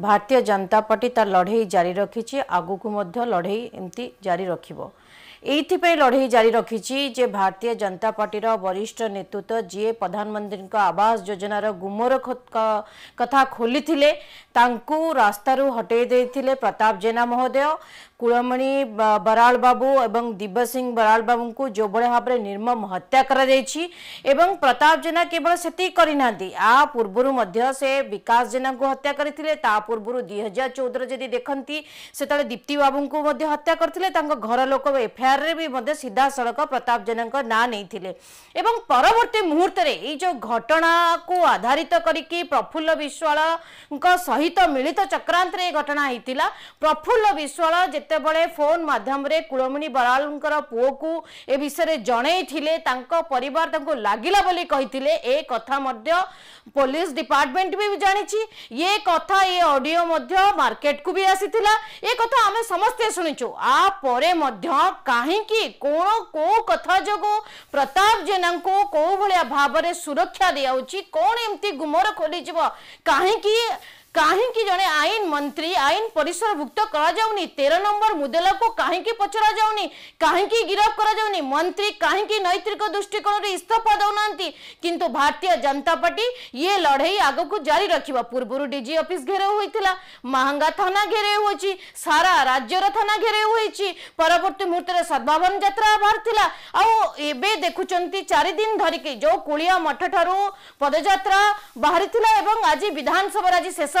भारतीय जनता पार्टी त लै जारी को मध्य आगकोढै एमी जारी र एपै लडै जारी जे भारतीय जनता पर्टी वरिष्ठ नेतृत्व जि प्रधानमन्त्री आवास जोजनार गुमर कथा खोलिँदै त राईदे थि प्रताप जेना महोदय কুলমণি বরাল বাবু এবং দিব্য সিং বরাল বাবুঙ্কু যেভাবে ভাবে নির্মম হত্যা করা যাইছি এবং প্রতাপ জেনা কেবল সেটি করে না আ পূর্বর সে বিকাশ জেনা হত্যা করে তা পূর্বর দুই হাজার চৌদ যদি দেখতে সেতবে দীপ্তি বাবুঙ্কু হত্যা করে তাঁর ঘর লোক এফআইআর বি সিধাসলখ প্রতাপ জেনা না নিয়ে এবং পরবর্তী মুহূর্তে এই যে ঘটনাকে আধারিত করিকি প্রফুল্ল বিশ্বাল সহিত মিলিত চক্রান্তের এই ঘটনা হয়েছিল প্রফুল্ল বিশ্বাল যেতে जिते फोन मध्यम कूलमणि बराल पुओ को ए विषय जनई पर लगला बोली ए कथा पुलिस डिपार्टमेंट भी जाणी ये कथा ये ऑडियो मध्य मार्केट को भी आसी ये कथा आम समस्ते शुणीचु आपर कहीं कौन को कथा जो प्रताप जेना को कौ भाव सुरक्षा दिया कौन एमती गुमर खोली जी कहीं कहीं जन आईन मंत्री आईन परिसरभुक्त करेर नंबर मुदेला को कहीं पचरा जा कहीं गिरफ्त कर मंत्री कहीं नैतिक दृष्टिकोण से इस्तफा दौना कि भारतीय जनता पार्टी ये लड़े आग को जारी रखा पूर्व डी अफि घेरव होता महांगा थाना घेरे हो सारा राज्य थाना घेरव होवर्त मुहूर्त सद्भावन जित्रा बाहर था आबे देखुं चारिदिन धरिकी जो कूिया मठ ठार पदजात्रा बाहरी आज विधानसभा शेष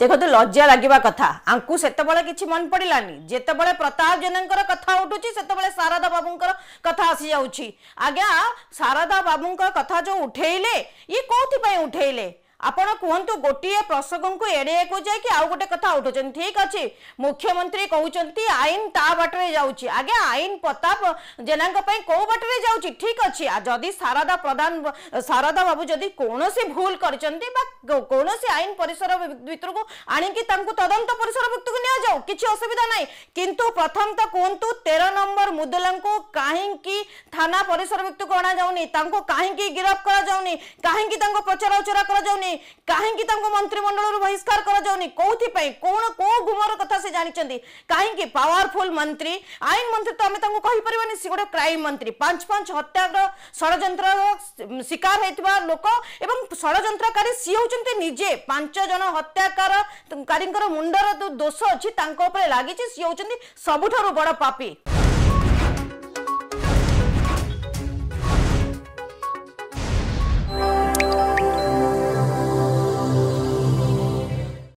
ଦେଖନ୍ତୁ ଲଜ୍ଜା ଲାଗିବା କଥା ଆଙ୍କୁ ସେତେବେଳେ କିଛି ମନେ ପଡ଼ିଲାନି ଯେତେବେଳେ ପ୍ରତାପ ଜେନାଙ୍କର କଥା ଉଠୁଛି ସେତେବେଳେ ଶାରଦା ବାବୁଙ୍କର କଥା ଆସିଯାଉଛି ଆଜ୍ଞା ଶାରଦା ବାବୁଙ୍କ କଥା ଯୋଉ ଉଠେଇଲେ ଇଏ କୋଉଥିପାଇଁ ଉଠେଇଲେ आपत गोटे प्रसंग को एड़े को जाए आउ गोटे कथा उठाऊ ठीक अच्छे मुख्यमंत्री कहते आईन ता बाटे जागे आईन प्रताप जेना कौ बाटे जा ठीक अच्छे जदि शारदा प्रधान शारदा बाबू जदि कौन भूल कर आईन परिसर भितर को आणिक तदंत परिसर भक्त को निया जाऊ किसी असुविधा ना कि प्रथम तो कहतु तेरह नंबर मुदला को कहीं थाना परिसर भक्त को अणा जाऊनी कहीं गिरफ्त कर पचराउचरा कर ଯାଉନି କାହିଁକି ତାଙ୍କୁ ମନ୍ତ୍ରିମଣ୍ଡଳରୁ ବହିଷ୍କାର କରାଯାଉନି କେଉଁଥିପାଇଁ କୋଣ କେଉଁ ଗୁମର କଥା ସେ ଜାଣିଛନ୍ତି କାହିଁକି ପାୱାରଫୁଲ ମନ୍ତ୍ରୀ ଆଇନ ମନ୍ତ୍ରୀ ତ ଆମେ ତାଙ୍କୁ କହିପାରିବାନି ସେ ଗୋଟେ କ୍ରାଇମ ମନ୍ତ୍ରୀ ପାଞ୍ଚ ପାଞ୍ଚ ହତ୍ୟାର ଷଡ଼ଯନ୍ତ୍ର ଶିକାର ହେଇଥିବା ଲୋକ ଏବଂ ଷଡ଼ଯନ୍ତ୍ରକାରୀ ସିଏ ହେଉଛନ୍ତି ନିଜେ ପାଞ୍ଚ ଜଣ ହତ୍ୟାକାରୀଙ୍କର ମୁଣ୍ଡର ଦୋଷ ଅଛି ତାଙ୍କ ଉପରେ ଲାଗିଛି ସିଏ ହେଉଛନ୍ତି ସବୁଠାରୁ ବଡ଼ ପାପୀ